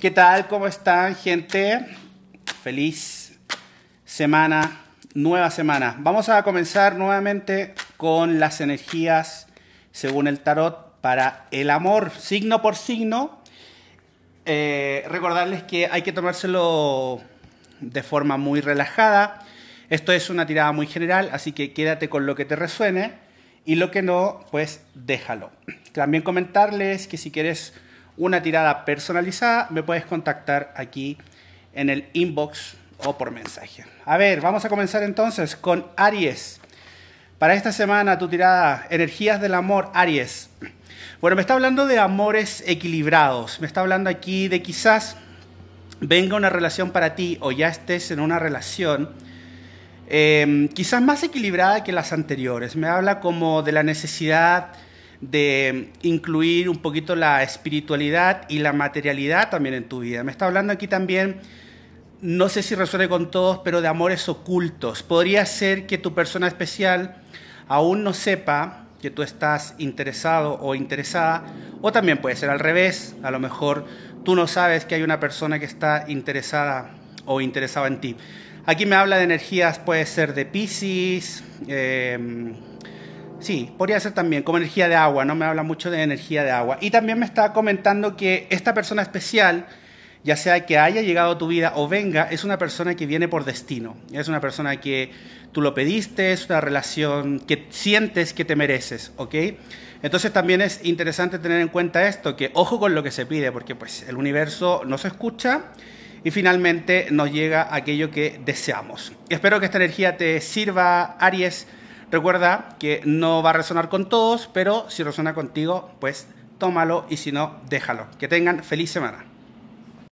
¿Qué tal? ¿Cómo están, gente? Feliz semana, nueva semana. Vamos a comenzar nuevamente con las energías según el tarot para el amor, signo por signo. Eh, recordarles que hay que tomárselo de forma muy relajada. Esto es una tirada muy general, así que quédate con lo que te resuene y lo que no, pues déjalo. También comentarles que si quieres una tirada personalizada, me puedes contactar aquí en el inbox o por mensaje. A ver, vamos a comenzar entonces con Aries. Para esta semana tu tirada, energías del amor, Aries. Bueno, me está hablando de amores equilibrados, me está hablando aquí de quizás venga una relación para ti o ya estés en una relación eh, quizás más equilibrada que las anteriores. Me habla como de la necesidad de incluir un poquito la espiritualidad y la materialidad también en tu vida. Me está hablando aquí también, no sé si resuelve con todos, pero de amores ocultos. Podría ser que tu persona especial aún no sepa que tú estás interesado o interesada, o también puede ser al revés, a lo mejor tú no sabes que hay una persona que está interesada o interesada en ti. Aquí me habla de energías, puede ser de Pisces, eh, Sí, podría ser también como energía de agua, no me habla mucho de energía de agua. Y también me está comentando que esta persona especial, ya sea que haya llegado a tu vida o venga, es una persona que viene por destino, es una persona que tú lo pediste, es una relación que sientes que te mereces, ¿ok? Entonces también es interesante tener en cuenta esto, que ojo con lo que se pide, porque pues el universo no se escucha y finalmente nos llega aquello que deseamos. Espero que esta energía te sirva, Aries. Recuerda que no va a resonar con todos, pero si resuena contigo, pues tómalo y si no, déjalo. Que tengan feliz semana.